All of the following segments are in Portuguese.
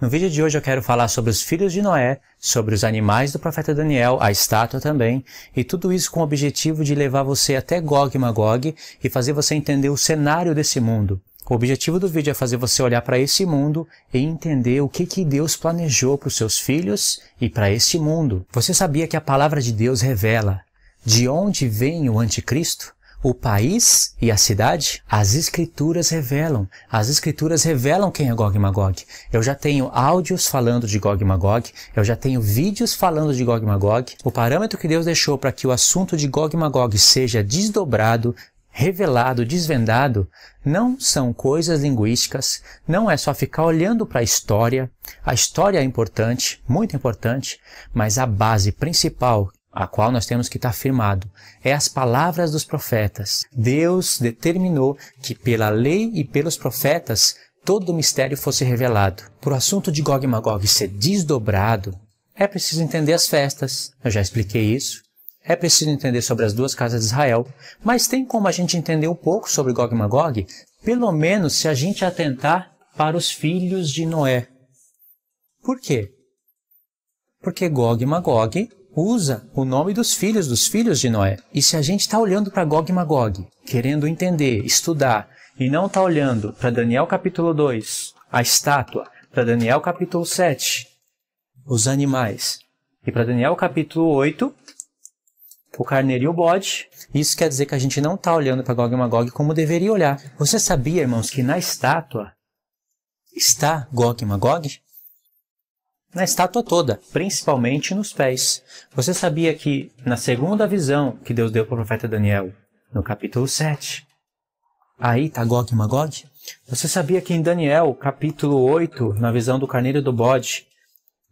No vídeo de hoje eu quero falar sobre os filhos de Noé, sobre os animais do profeta Daniel, a estátua também, e tudo isso com o objetivo de levar você até Gog e Magog e fazer você entender o cenário desse mundo. O objetivo do vídeo é fazer você olhar para esse mundo e entender o que, que Deus planejou para os seus filhos e para este mundo. Você sabia que a palavra de Deus revela de onde vem o anticristo? o país e a cidade, as escrituras revelam. As escrituras revelam quem é Gog e Magog. Eu já tenho áudios falando de Gog e Magog, eu já tenho vídeos falando de Gog e Magog. O parâmetro que Deus deixou para que o assunto de Gog e Magog seja desdobrado, revelado, desvendado, não são coisas linguísticas, não é só ficar olhando para a história. A história é importante, muito importante, mas a base principal a qual nós temos que estar firmado, é as palavras dos profetas. Deus determinou que pela lei e pelos profetas todo o mistério fosse revelado. Por assunto de Gog e Magog ser desdobrado, é preciso entender as festas. Eu já expliquei isso. É preciso entender sobre as duas casas de Israel, mas tem como a gente entender um pouco sobre Gog e Magog, pelo menos se a gente atentar para os filhos de Noé. Por quê? Porque Gog e Magog usa o nome dos filhos dos filhos de Noé. E se a gente está olhando para Gog e Magog, querendo entender, estudar, e não está olhando para Daniel capítulo 2, a estátua, para Daniel capítulo 7, os animais, e para Daniel capítulo 8, o carneiro e o bode. Isso quer dizer que a gente não está olhando para Gog e Magog como deveria olhar. Você sabia, irmãos, que na estátua está Gog e Magog? na estátua toda, principalmente nos pés. Você sabia que na segunda visão que Deus deu para o profeta Daniel, no capítulo 7, aí tá Gog e Magog? Você sabia que em Daniel, capítulo 8, na visão do carneiro do bode,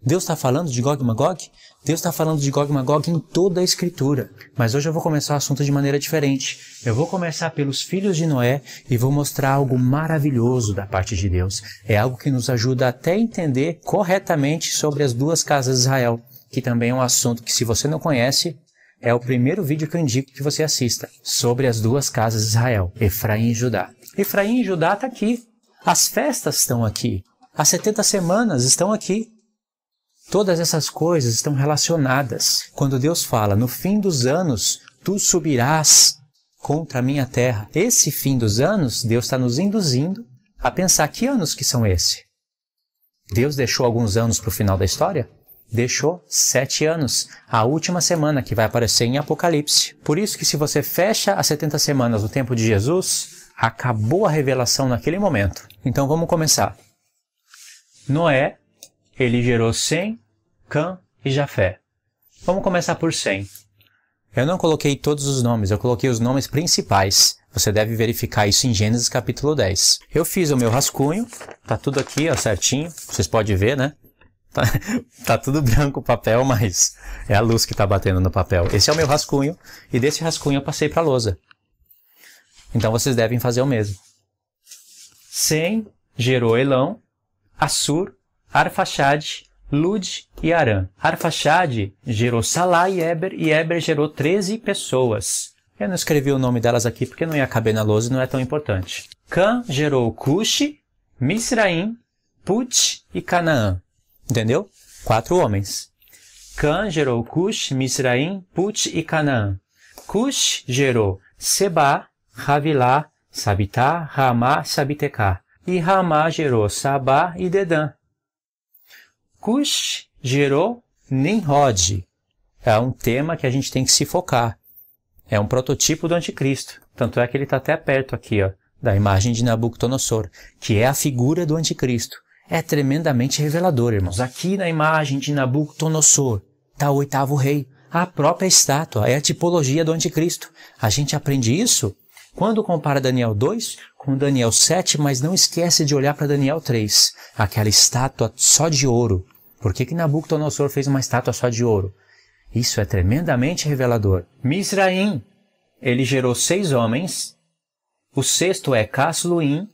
Deus está falando de Gog e Magog? Deus está falando de Gog e Magog em toda a Escritura. Mas hoje eu vou começar o assunto de maneira diferente. Eu vou começar pelos filhos de Noé e vou mostrar algo maravilhoso da parte de Deus. É algo que nos ajuda até a entender corretamente sobre as duas casas de Israel, que também é um assunto que, se você não conhece, é o primeiro vídeo que eu indico que você assista sobre as duas casas de Israel, Efraim e Judá. Efraim e Judá está aqui. As festas estão aqui. As 70 semanas estão aqui. Todas essas coisas estão relacionadas. Quando Deus fala, no fim dos anos, tu subirás contra a minha terra. Esse fim dos anos, Deus está nos induzindo a pensar que anos que são esse. Deus deixou alguns anos para o final da história? Deixou sete anos, a última semana que vai aparecer em Apocalipse. Por isso que se você fecha as 70 semanas do tempo de Jesus, acabou a revelação naquele momento. Então vamos começar. Noé ele gerou Sem, Cã e Jafé. Vamos começar por Sem. Eu não coloquei todos os nomes, eu coloquei os nomes principais. Você deve verificar isso em Gênesis capítulo 10. Eu fiz o meu rascunho, tá tudo aqui, ó, certinho. Vocês podem ver, né? Tá, tá tudo branco o papel, mas é a luz que tá batendo no papel. Esse é o meu rascunho e desse rascunho eu passei para lousa. Então vocês devem fazer o mesmo. Sem gerou Elão, Assur Arfaxad, Lud e Aram. Arfaxad gerou Salá e Eber, e Eber gerou 13 pessoas. Eu não escrevi o nome delas aqui porque não ia caber na lousa e não é tão importante. Cã gerou Cush, Misraim, Put e Canaã. Entendeu? Quatro homens. Cã gerou Cush, Misraim, Put e Canaã. Cush gerou Seba, Ravilá, Sabitá, Ramá, Sabiteká. E Ramá gerou Sabá e Dedã. Cush gerou Nimrod. É um tema que a gente tem que se focar. É um prototipo do anticristo. Tanto é que ele está até perto aqui, ó, da imagem de Nabucodonosor, que é a figura do anticristo. É tremendamente revelador, irmãos. Aqui na imagem de Nabucodonosor está o oitavo rei, a própria estátua, é a tipologia do anticristo. A gente aprende isso quando compara Daniel 2 com Daniel 7, mas não esquece de olhar para Daniel 3, aquela estátua só de ouro, por que, que Nabucodonosor fez uma estátua só de ouro? Isso é tremendamente revelador. Misraim, ele gerou seis homens. O sexto é Casluim,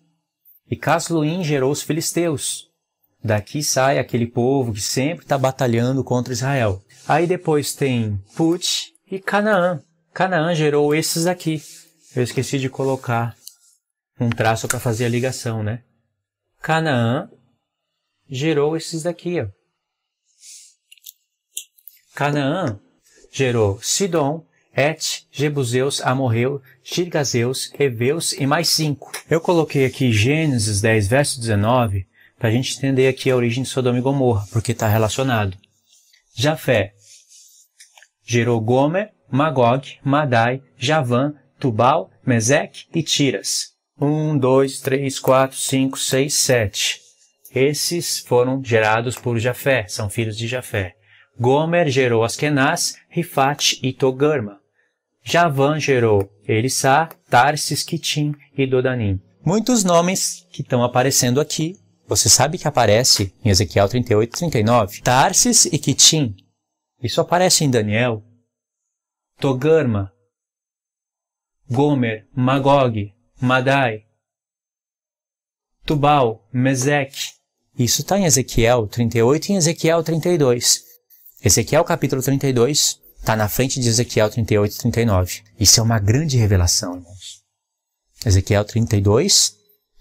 e Casluim gerou os filisteus. Daqui sai aquele povo que sempre está batalhando contra Israel. Aí depois tem Put e Canaã. Canaã gerou esses aqui. Eu esqueci de colocar um traço para fazer a ligação, né? Canaã gerou esses daqui, ó. Canaã gerou Sidom, Et, Jebuseus, Amorreu, Girgazeus, Eveus e mais cinco. Eu coloquei aqui Gênesis 10, verso 19, para a gente entender aqui a origem de Sodoma e Gomorra, porque está relacionado. Jafé gerou Gomer, Magog, Madai, Javã, Tubal, Mesec e Tiras. Um, dois, três, quatro, cinco, seis, sete. Esses foram gerados por Jafé, são filhos de Jafé. Gomer gerou Askenaz, Rifat e Togarma. Javan gerou Erissá, Tarsis, Kitim e Dodanim. Muitos nomes que estão aparecendo aqui, você sabe que aparece em Ezequiel 38 e 39. Tarsis e Kitim, isso aparece em Daniel. Togarma, Gomer, Magog, Madai, Tubal, Mesec. Isso está em Ezequiel 38 e em Ezequiel 32. Ezequiel capítulo 32 está na frente de Ezequiel 38 e 39. Isso é uma grande revelação, irmãos. Ezequiel 32,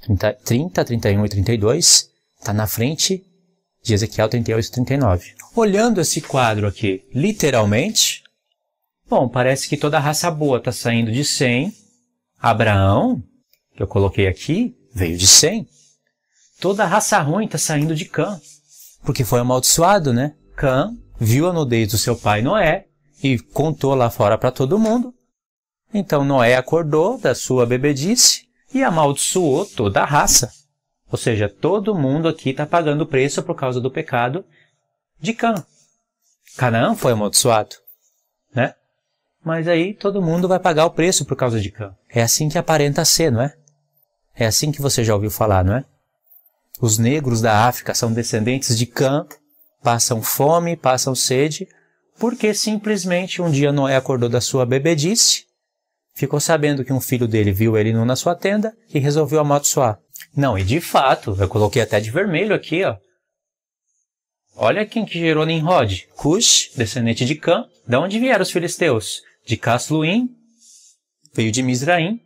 30, 30 31 e 32 está na frente de Ezequiel 38 e 39. Olhando esse quadro aqui, literalmente, bom, parece que toda a raça boa está saindo de 100. Abraão, que eu coloquei aqui, veio de 100. Toda a raça ruim está saindo de Cã, porque foi amaldiçoado, né? Cã viu a nudez do seu pai Noé e contou lá fora para todo mundo. Então Noé acordou da sua bebedice e amaldiçoou toda a raça. Ou seja, todo mundo aqui está pagando o preço por causa do pecado de Cã. Canaã foi amaldiçoado, né? Mas aí todo mundo vai pagar o preço por causa de Cã. É assim que aparenta ser, não é? É assim que você já ouviu falar, não é? Os negros da África são descendentes de Cã, passam fome, passam sede, porque simplesmente um dia Noé acordou da sua bebedice, ficou sabendo que um filho dele viu ele nu na sua tenda e resolveu amaldiçoar. Não, e de fato, eu coloquei até de vermelho aqui, ó. Olha quem que gerou Nimrod, Cush, descendente de Cã. Da onde vieram os filisteus? De Casluim, veio de Misraim.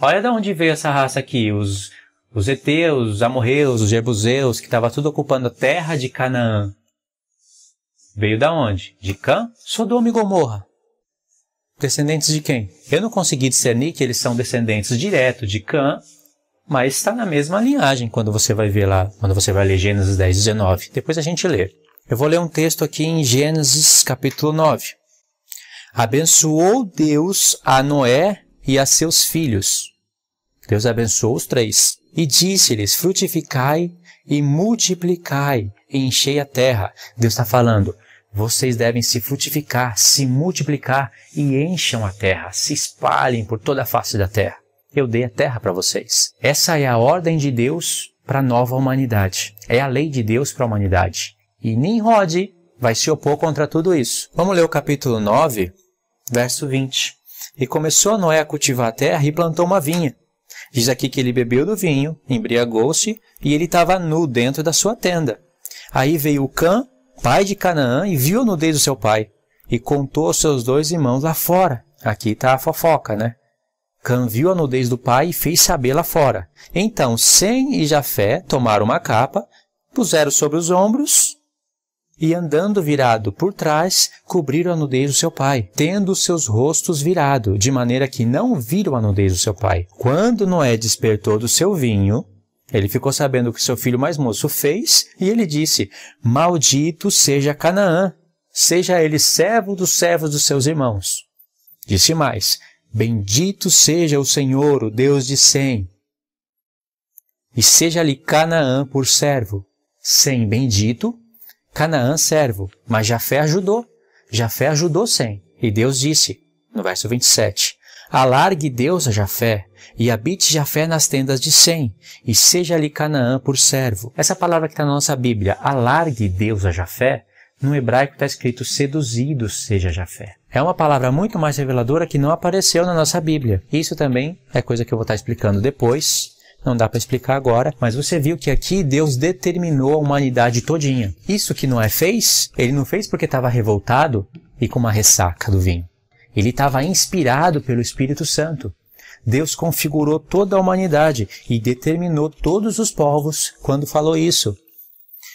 Olha da onde veio essa raça aqui, os, os Eteus, os Amorreus, os Jebuseus, que estava tudo ocupando a terra de Canaã. Veio da onde? De Cã? Sodoma e Gomorra. Descendentes de quem? Eu não consegui discernir que eles são descendentes direto de Cã, mas está na mesma linhagem quando você vai ver lá, quando você vai ler Gênesis 10, 19. Depois a gente lê. Eu vou ler um texto aqui em Gênesis capítulo 9. Abençoou Deus a Noé e a seus filhos. Deus abençoou os três. E disse-lhes: Frutificai e multiplicai, e enchei a terra. Deus está falando: vocês devem se frutificar, se multiplicar e encham a terra, se espalhem por toda a face da terra. Eu dei a terra para vocês. Essa é a ordem de Deus para a nova humanidade. É a lei de Deus para a humanidade. E Nimrod vai se opor contra tudo isso. Vamos ler o capítulo 9, verso 20. E começou Noé a cultivar a terra e plantou uma vinha. Diz aqui que ele bebeu do vinho, embriagou-se e ele estava nu dentro da sua tenda. Aí veio o Cã pai de Canaã, e viu a nudez do seu pai, e contou aos seus dois irmãos lá fora. Aqui está a fofoca, né? Cã viu a nudez do pai e fez saber lá fora. Então Sem e Jafé tomaram uma capa, puseram sobre os ombros e, andando virado por trás, cobriram a nudez do seu pai, tendo seus rostos virados de maneira que não viram a nudez do seu pai. Quando Noé despertou do seu vinho, ele ficou sabendo o que seu filho mais moço fez e ele disse: Maldito seja Canaã, seja ele servo dos servos dos seus irmãos. Disse mais: Bendito seja o Senhor, o Deus de Sem. E seja-lhe Canaã por servo. Sem bendito, Canaã servo. Mas Jafé ajudou. Jafé ajudou Sem. E Deus disse, no verso 27, Alargue Deus a Jafé, e habite Jafé nas tendas de Sem, e seja ali Canaã por servo. Essa palavra que está na nossa Bíblia, alargue Deus a Jafé, no hebraico está escrito seduzido seja Jafé. É uma palavra muito mais reveladora que não apareceu na nossa Bíblia. Isso também é coisa que eu vou estar tá explicando depois, não dá para explicar agora, mas você viu que aqui Deus determinou a humanidade todinha. Isso que Noé fez, ele não fez porque estava revoltado e com uma ressaca do vinho. Ele estava inspirado pelo Espírito Santo. Deus configurou toda a humanidade e determinou todos os povos quando falou isso.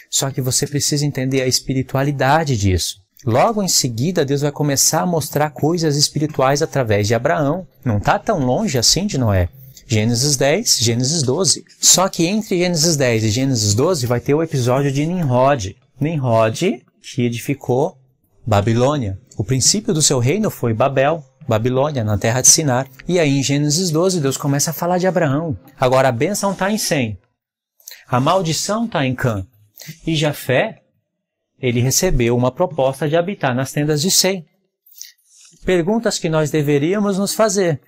Só que você precisa entender a espiritualidade disso. Logo em seguida, Deus vai começar a mostrar coisas espirituais através de Abraão. Não está tão longe assim de Noé. Gênesis 10, Gênesis 12. Só que entre Gênesis 10 e Gênesis 12 vai ter o episódio de Nimrod. Nimrod, que edificou Babilônia. O princípio do seu reino foi Babel, Babilônia, na terra de Sinar. E aí em Gênesis 12, Deus começa a falar de Abraão. Agora a bênção está em Sem. A maldição está em Cã. E Jafé, ele recebeu uma proposta de habitar nas tendas de Sem. Perguntas que nós deveríamos nos fazer.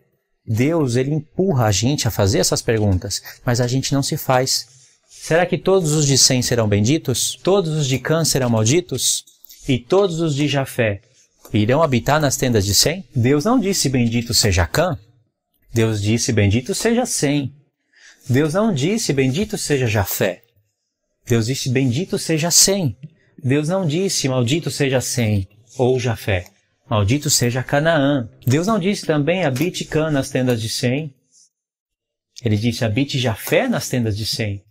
Deus, ele empurra a gente a fazer essas perguntas, mas a gente não se faz. Será que todos os de Sem serão benditos? Todos os de Cã serão malditos? E todos os de Jafé irão habitar nas tendas de Sem? Deus não disse bendito seja Cã. Deus disse bendito seja Sem. Deus não disse bendito seja Jafé. Deus disse bendito seja Sem. Deus não disse maldito seja Sem ou Jafé. Maldito seja Canaã. Deus não disse também habite Cã nas tendas de Sem. Ele disse habite Jafé nas tendas de Sem.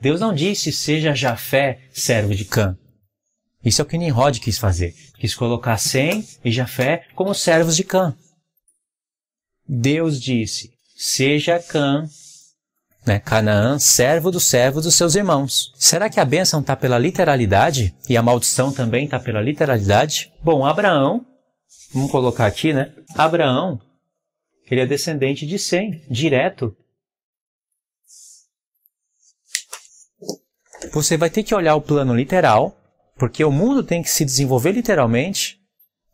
Deus não disse seja Jafé servo de Cã. Isso é o que Nimrod quis fazer. Quis colocar Sem e Jafé como servos de Cã. Deus disse, seja Cã, né, Canaã, servo dos servos dos seus irmãos. Será que a bênção está pela literalidade? E a maldição também está pela literalidade? Bom, Abraão, vamos colocar aqui, né? Abraão, ele é descendente de Sem, direto. Você vai ter que olhar o plano literal porque o mundo tem que se desenvolver literalmente.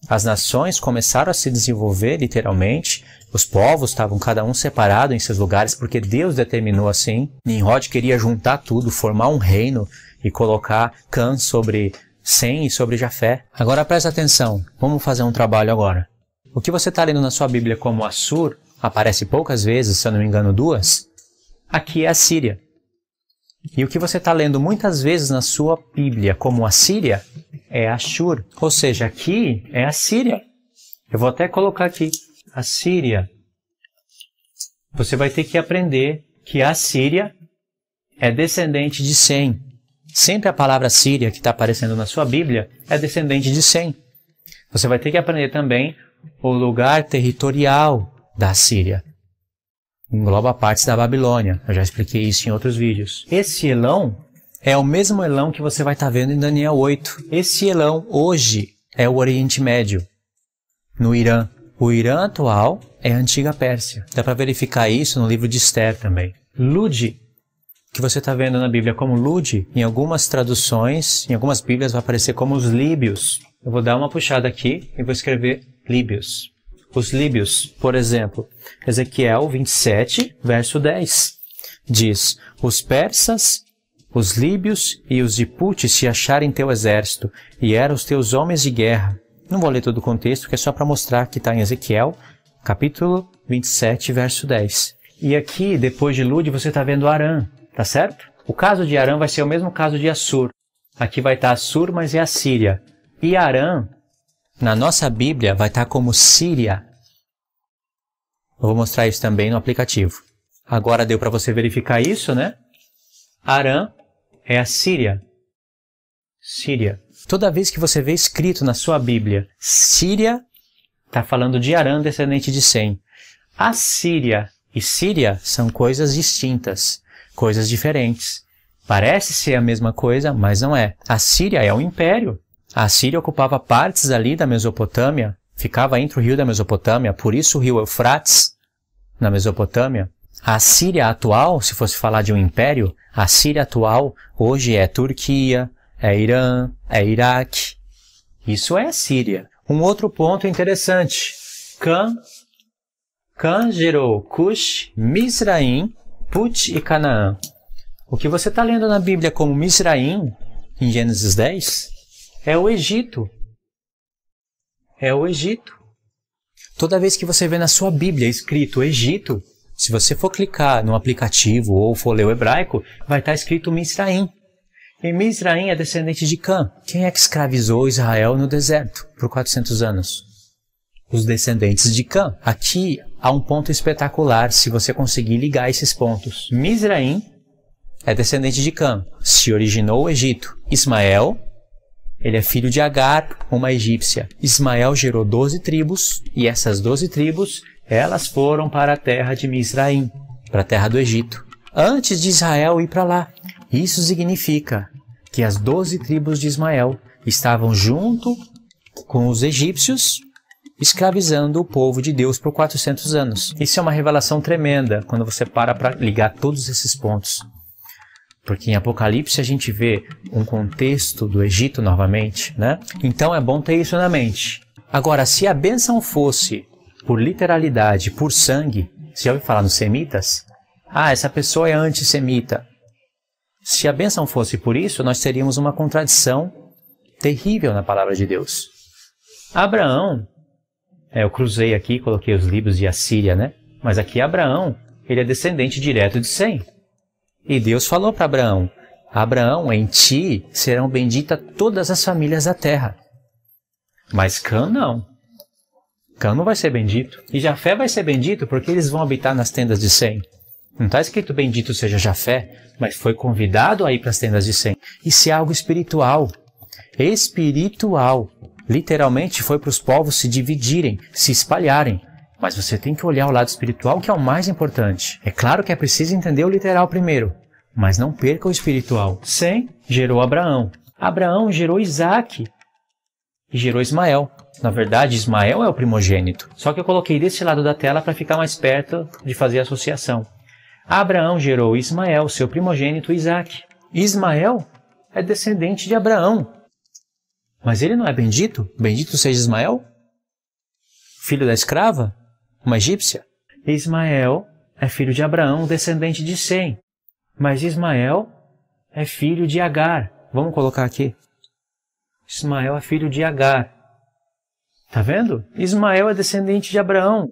As nações começaram a se desenvolver literalmente. Os povos estavam cada um separado em seus lugares porque Deus determinou assim. Nimrod queria juntar tudo, formar um reino e colocar Cã sobre Sem e sobre Jafé. Agora presta atenção. Vamos fazer um trabalho agora. O que você está lendo na sua Bíblia como Assur aparece poucas vezes, se eu não me engano, duas. Aqui é a Síria. E o que você está lendo muitas vezes na sua Bíblia como a Síria é Ashur. Ou seja, aqui é a Síria. Eu vou até colocar aqui, a Síria. Você vai ter que aprender que a Síria é descendente de Sem. Sempre a palavra Síria que está aparecendo na sua Bíblia é descendente de Sem. Você vai ter que aprender também o lugar territorial da Síria engloba partes da Babilônia. Eu já expliquei isso em outros vídeos. Esse elão é o mesmo elão que você vai estar tá vendo em Daniel 8. Esse elão hoje é o Oriente Médio, no Irã. O Irã atual é a antiga Pérsia. Dá para verificar isso no livro de Esther também. Lud, que você está vendo na Bíblia como Lud, em algumas traduções, em algumas Bíblias vai aparecer como os Líbios. Eu vou dar uma puxada aqui e vou escrever Líbios os líbios. Por exemplo, Ezequiel 27, verso 10, diz: Os persas, os líbios e os diputes se acharem teu exército, e eram os teus homens de guerra. Não vou ler todo o contexto, que é só para mostrar que está em Ezequiel, capítulo 27, verso 10. E aqui, depois de Lude, você está vendo Arã, tá certo? O caso de Arã vai ser o mesmo caso de Assur. Aqui vai estar tá Assur, mas é a Síria. E Arã na nossa Bíblia vai estar como Síria. Eu vou mostrar isso também no aplicativo. Agora deu para você verificar isso, né? Arã é a Síria. Síria. Toda vez que você vê escrito na sua Bíblia Síria, está falando de Arã, descendente de Sem. A Síria e Síria são coisas distintas, coisas diferentes. Parece ser a mesma coisa, mas não é. A Síria é um império. A Síria ocupava partes ali da Mesopotâmia, ficava entre o rio da Mesopotâmia, por isso o rio Eufrates, na Mesopotâmia. A Síria atual, se fosse falar de um império, a Síria atual hoje é Turquia, é Irã, é Iraque. Isso é a Síria. Um outro ponto interessante. Can, Can gerou Cush, Misraim, Put e Canaã. O que você está lendo na Bíblia como Misraim, em Gênesis 10, é o Egito. É o Egito. Toda vez que você vê na sua Bíblia escrito Egito, se você for clicar no aplicativo ou for ler o hebraico, vai estar tá escrito Misraim. E Misraim é descendente de Cã. Quem é que escravizou Israel no deserto por 400 anos? Os descendentes de Cã. Aqui há um ponto espetacular se você conseguir ligar esses pontos. Misraim é descendente de Cã, se originou o Egito. Ismael ele é filho de Agar, uma egípcia. Ismael gerou doze tribos, e essas doze tribos, elas foram para a terra de Misraim, para a terra do Egito, antes de Israel ir para lá. Isso significa que as doze tribos de Ismael estavam junto com os egípcios, escravizando o povo de Deus por 400 anos. Isso é uma revelação tremenda quando você para para ligar todos esses pontos. Porque em Apocalipse a gente vê um contexto do Egito novamente, né? Então é bom ter isso na mente. Agora, se a bênção fosse por literalidade, por sangue, você já ouviu falar nos semitas? Ah, essa pessoa é antissemita. Se a bênção fosse por isso, nós teríamos uma contradição terrível na palavra de Deus. Abraão, é, eu cruzei aqui, coloquei os livros de Assíria, né? Mas aqui Abraão, ele é descendente direto de Sem. E Deus falou para Abraão: Abraão, em ti serão benditas todas as famílias da terra. Mas Cã não. Cã não vai ser bendito. E Jafé vai ser bendito porque eles vão habitar nas tendas de Sem. Não está escrito bendito seja Jafé, mas foi convidado a ir para as tendas de Sem. Isso é algo espiritual. Espiritual. Literalmente foi para os povos se dividirem, se espalharem. Mas você tem que olhar o lado espiritual, que é o mais importante. É claro que é preciso entender o literal primeiro, mas não perca o espiritual. Sem gerou Abraão. Abraão gerou Isaac e gerou Ismael. Na verdade, Ismael é o primogênito. Só que eu coloquei desse lado da tela para ficar mais perto de fazer a associação. Abraão gerou Ismael, seu primogênito Isaac. Ismael é descendente de Abraão. Mas ele não é bendito? Bendito seja Ismael? Filho da escrava? uma egípcia. Ismael é filho de Abraão, descendente de Sem. Mas Ismael é filho de Agar. Vamos colocar aqui. Ismael é filho de Agar. Tá vendo? Ismael é descendente de Abraão.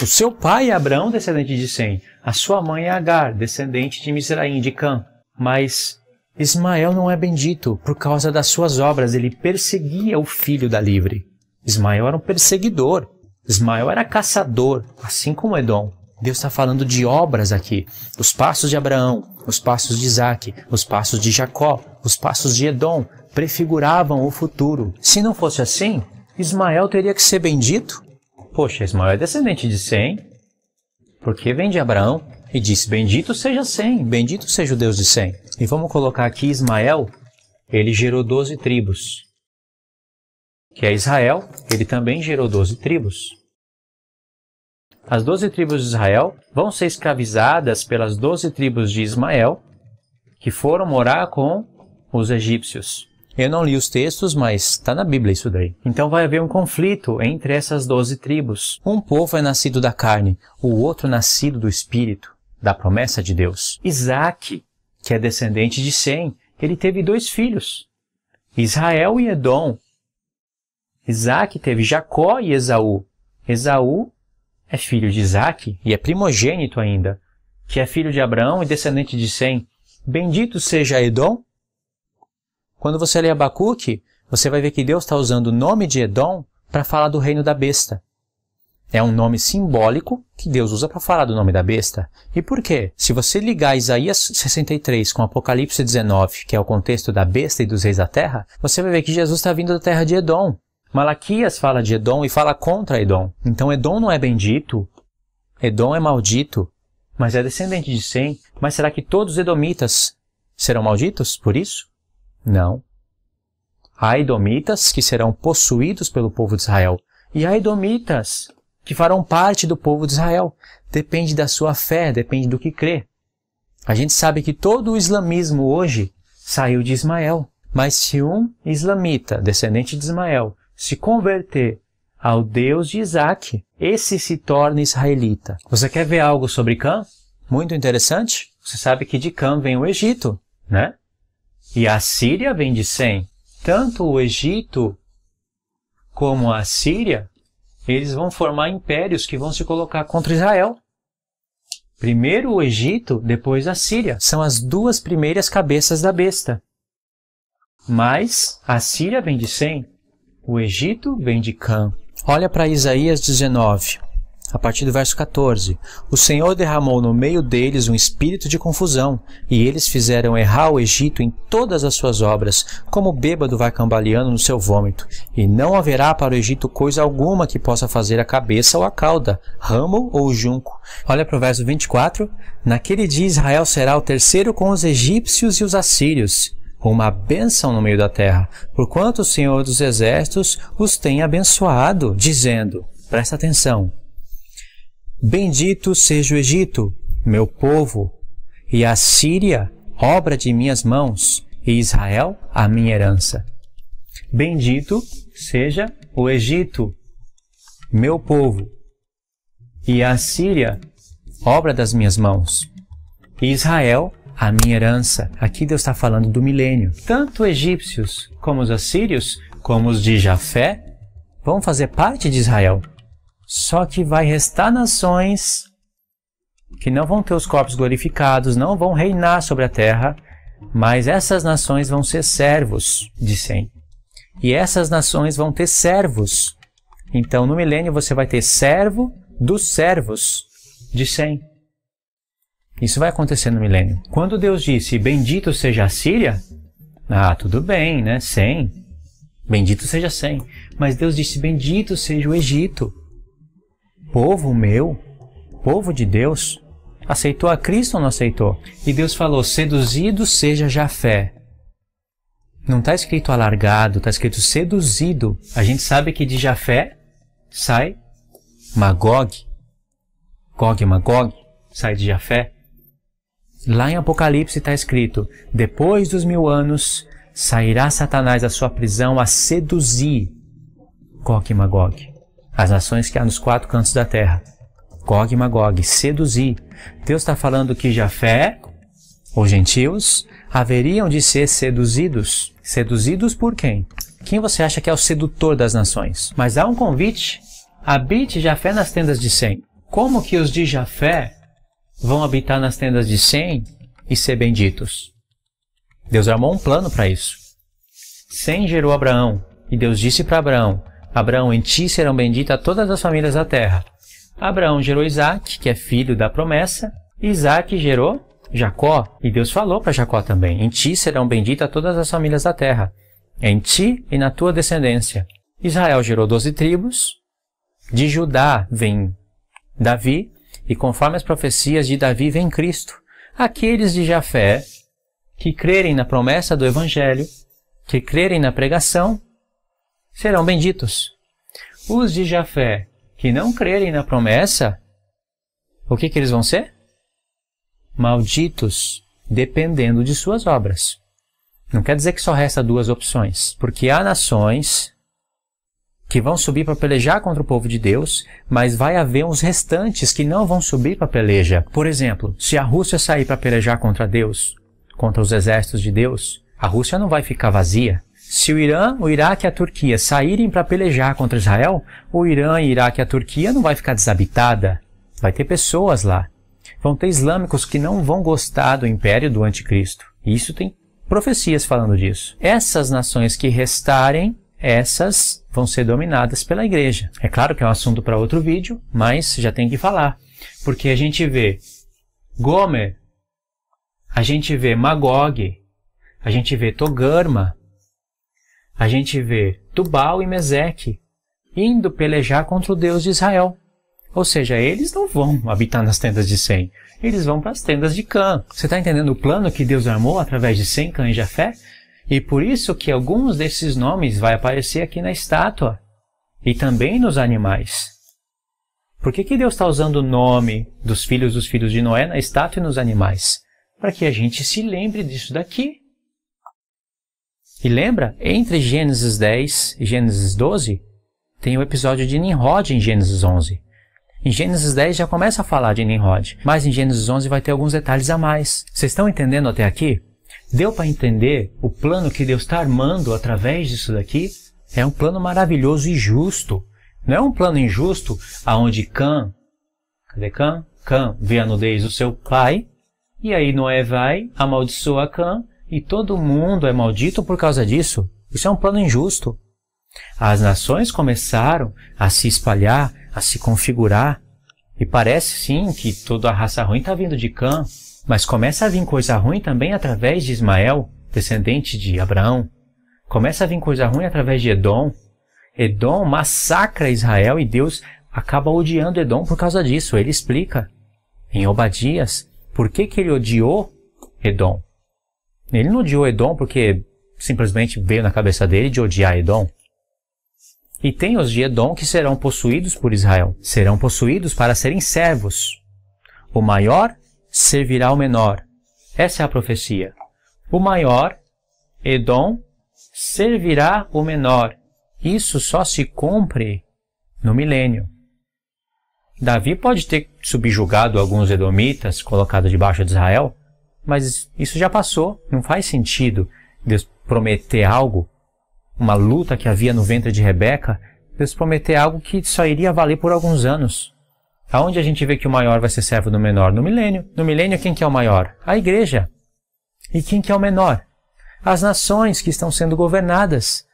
O seu pai é Abraão, descendente de Sem. A sua mãe é Agar, descendente de Misraim, de Cã. Mas Ismael não é bendito por causa das suas obras. Ele perseguia o filho da livre. Ismael era um perseguidor. Ismael era caçador, assim como Edom. Deus está falando de obras aqui. Os passos de Abraão, os passos de Isaac, os passos de Jacó, os passos de Edom prefiguravam o futuro. Se não fosse assim, Ismael teria que ser bendito. Poxa, Ismael é descendente de Sem, porque vem de Abraão e disse: Bendito seja Sem, bendito seja o Deus de Sem. E vamos colocar aqui Ismael, ele gerou doze tribos que é Israel, ele também gerou doze tribos. As doze tribos de Israel vão ser escravizadas pelas doze tribos de Ismael, que foram morar com os egípcios. Eu não li os textos, mas está na Bíblia isso daí. Então vai haver um conflito entre essas doze tribos. Um povo é nascido da carne, o outro nascido do espírito, da promessa de Deus. Isaac, que é descendente de Sem, ele teve dois filhos. Israel e Edom, Isaac teve Jacó e Esaú. Esaú é filho de Isaac e é primogênito ainda, que é filho de Abraão e descendente de Sem. Bendito seja Edom. Quando você lê Abacuque, você vai ver que Deus está usando o nome de Edom para falar do reino da besta. É um nome simbólico que Deus usa para falar do nome da besta. E por quê? Se você ligar Isaías 63 com Apocalipse 19, que é o contexto da besta e dos reis da terra, você vai ver que Jesus está vindo da terra de Edom. Malaquias fala de Edom e fala contra Edom. Então Edom não é bendito, Edom é maldito, mas é descendente de Sem. Mas será que todos os edomitas serão malditos por isso? Não. Há edomitas que serão possuídos pelo povo de Israel, e há edomitas que farão parte do povo de Israel. Depende da sua fé, depende do que crê. A gente sabe que todo o islamismo hoje saiu de Ismael. Mas se um islamita, descendente de Ismael, se converter ao Deus de Isaac, esse se torna israelita. Você quer ver algo sobre Cã? Muito interessante. Você sabe que de Cã vem o Egito, né? E a Síria vem de Sem. Tanto o Egito como a Síria, eles vão formar impérios que vão se colocar contra Israel. Primeiro o Egito, depois a Síria. São as duas primeiras cabeças da besta. Mas a Síria vem de Sem o Egito vem de Cã. Olha para Isaías 19, a partir do verso 14. O Senhor derramou no meio deles um espírito de confusão, e eles fizeram errar o Egito em todas as suas obras, como o bêbado vai cambaleando no seu vômito. E não haverá para o Egito coisa alguma que possa fazer a cabeça ou a cauda, ramo ou junco. Olha para o verso 24. Naquele dia Israel será o terceiro com os egípcios e os assírios uma bênção no meio da terra, porquanto o Senhor dos Exércitos os tem abençoado, dizendo: Presta atenção. Bendito seja o Egito, meu povo, e a Síria, obra de minhas mãos, e Israel, a minha herança. Bendito seja o Egito, meu povo, e a Síria, obra das minhas mãos, e Israel, a minha herança. Aqui Deus está falando do milênio. Tanto egípcios como os assírios, como os de Jafé, vão fazer parte de Israel. Só que vai restar nações que não vão ter os corpos glorificados, não vão reinar sobre a terra, mas essas nações vão ser servos de Sem. E essas nações vão ter servos. Então, no milênio, você vai ter servo dos servos de Sem. Isso vai acontecer no milênio. Quando Deus disse, bendito seja a Síria, ah, tudo bem, né? 100. Bendito seja 100. Mas Deus disse, bendito seja o Egito. Povo meu, povo de Deus, aceitou a Cristo ou não aceitou? E Deus falou, seduzido seja Jafé. Não está escrito alargado, está escrito seduzido. A gente sabe que de Jafé sai Magog. Gog e Magog sai de Jafé. Lá em Apocalipse está escrito: depois dos mil anos sairá Satanás da sua prisão a seduzir Gog e Magog, as nações que há nos quatro cantos da terra. Gog e Magog, seduzir. Deus está falando que Jafé, ou gentios, haveriam de ser seduzidos. Seduzidos por quem? Quem você acha que é o sedutor das nações? Mas há um convite. Habite Jafé nas tendas de Sem. Como que os de Jafé vão habitar nas tendas de Sem e ser benditos. Deus armou um plano para isso. Sem gerou Abraão, e Deus disse para Abraão: Abraão, em ti serão benditas todas as famílias da terra. Abraão gerou Isaac, que é filho da promessa, Isaac gerou Jacó, e Deus falou para Jacó também: Em ti serão benditas todas as famílias da terra, em ti e na tua descendência. Israel gerou doze tribos, de Judá vem Davi, e conforme as profecias de Davi vem Cristo, aqueles de Jafé que crerem na promessa do Evangelho, que crerem na pregação, serão benditos. Os de Jafé que não crerem na promessa, o que, que eles vão ser? Malditos, dependendo de suas obras. Não quer dizer que só resta duas opções, porque há nações que vão subir para pelejar contra o povo de Deus, mas vai haver uns restantes que não vão subir para peleja. Por exemplo, se a Rússia sair para pelejar contra Deus, contra os exércitos de Deus, a Rússia não vai ficar vazia. Se o Irã, o Iraque e a Turquia saírem para pelejar contra Israel, o Irã, o Iraque e a Turquia não vai ficar desabitada. Vai ter pessoas lá. Vão ter islâmicos que não vão gostar do império do anticristo. Isso tem profecias falando disso. Essas nações que restarem essas vão ser dominadas pela igreja. É claro que é um assunto para outro vídeo, mas já tem que falar, porque a gente vê Gomer, a gente vê Magog, a gente vê Togarma, a gente vê Tubal e Meseque indo pelejar contra o Deus de Israel. Ou seja, eles não vão habitar nas tendas de Sem, eles vão para as tendas de Cã. Você está entendendo o plano que Deus armou através de Sem, Cã e Jafé? E por isso que alguns desses nomes vai aparecer aqui na estátua e também nos animais. Por que, que Deus está usando o nome dos filhos dos filhos de Noé na estátua e nos animais? Para que a gente se lembre disso daqui. E lembra, entre Gênesis 10 e Gênesis 12, tem o episódio de Nimrod em Gênesis 11. Em Gênesis 10 já começa a falar de Nimrod, mas em Gênesis 11 vai ter alguns detalhes a mais. Vocês estão entendendo até aqui? Deu para entender o plano que Deus está armando através disso daqui? É um plano maravilhoso e justo. Não é um plano injusto aonde Can cadê Can Cã vê a nudez do seu pai, e aí Noé vai, amaldiçoa Cã, e todo mundo é maldito por causa disso. Isso é um plano injusto. As nações começaram a se espalhar, a se configurar, e parece sim que toda a raça ruim está vindo de Cã, mas começa a vir coisa ruim também através de Ismael, descendente de Abraão. Começa a vir coisa ruim através de Edom. Edom massacra Israel e Deus acaba odiando Edom por causa disso. Ele explica em Obadias por que, que ele odiou Edom. Ele não odiou Edom porque simplesmente veio na cabeça dele de odiar Edom. E tem os de Edom que serão possuídos por Israel, serão possuídos para serem servos. O maior servirá o menor. Essa é a profecia. O maior, Edom, servirá o menor. Isso só se cumpre no milênio. Davi pode ter subjugado alguns edomitas, colocado debaixo de Israel, mas isso já passou, não faz sentido Deus prometer algo, uma luta que havia no ventre de Rebeca, Deus prometer algo que só iria valer por alguns anos. Aonde a gente vê que o maior vai ser servo do menor? No milênio. No milênio, quem que é o maior? A igreja. E quem que é o menor? As nações que estão sendo governadas.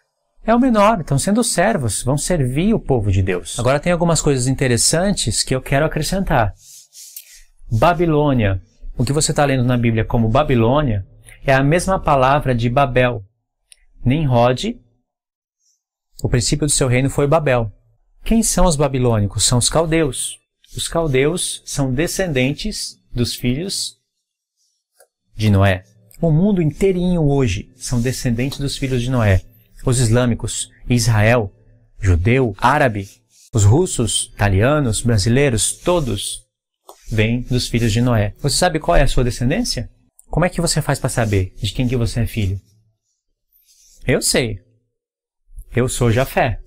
É o menor, estão sendo servos, vão servir o povo de Deus. Agora tem algumas coisas interessantes que eu quero acrescentar. Babilônia. O que você está lendo na Bíblia como Babilônia é a mesma palavra de Babel. Nimrod, o princípio do seu reino foi Babel. Quem são os babilônicos? São os caldeus. Os caldeus são descendentes dos filhos de Noé. O mundo inteirinho hoje são descendentes dos filhos de Noé. Os islâmicos, Israel, judeu, árabe, os russos, italianos, brasileiros, todos vêm dos filhos de Noé. Você sabe qual é a sua descendência? Como é que você faz para saber de quem que você é filho? Eu sei. Eu sou Jafé.